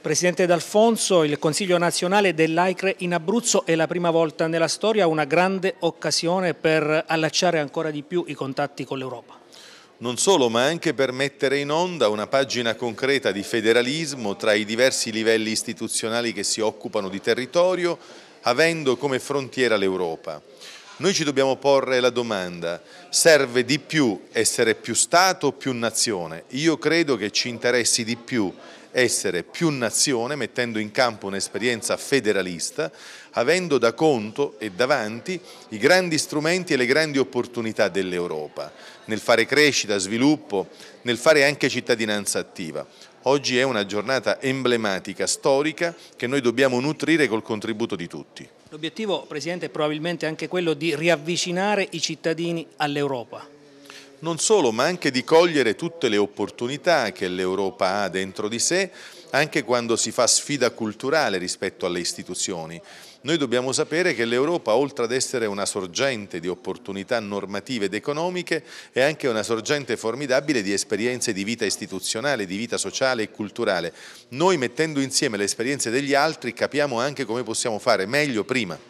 Presidente D'Alfonso, il Consiglio nazionale dell'AICRE in Abruzzo è la prima volta nella storia una grande occasione per allacciare ancora di più i contatti con l'Europa. Non solo, ma anche per mettere in onda una pagina concreta di federalismo tra i diversi livelli istituzionali che si occupano di territorio, avendo come frontiera l'Europa. Noi ci dobbiamo porre la domanda, serve di più essere più Stato o più Nazione? Io credo che ci interessi di più essere più nazione mettendo in campo un'esperienza federalista, avendo da conto e davanti i grandi strumenti e le grandi opportunità dell'Europa, nel fare crescita, sviluppo, nel fare anche cittadinanza attiva. Oggi è una giornata emblematica, storica, che noi dobbiamo nutrire col contributo di tutti. L'obiettivo, Presidente, è probabilmente anche quello di riavvicinare i cittadini all'Europa non solo, ma anche di cogliere tutte le opportunità che l'Europa ha dentro di sé, anche quando si fa sfida culturale rispetto alle istituzioni. Noi dobbiamo sapere che l'Europa, oltre ad essere una sorgente di opportunità normative ed economiche, è anche una sorgente formidabile di esperienze di vita istituzionale, di vita sociale e culturale. Noi mettendo insieme le esperienze degli altri capiamo anche come possiamo fare meglio prima.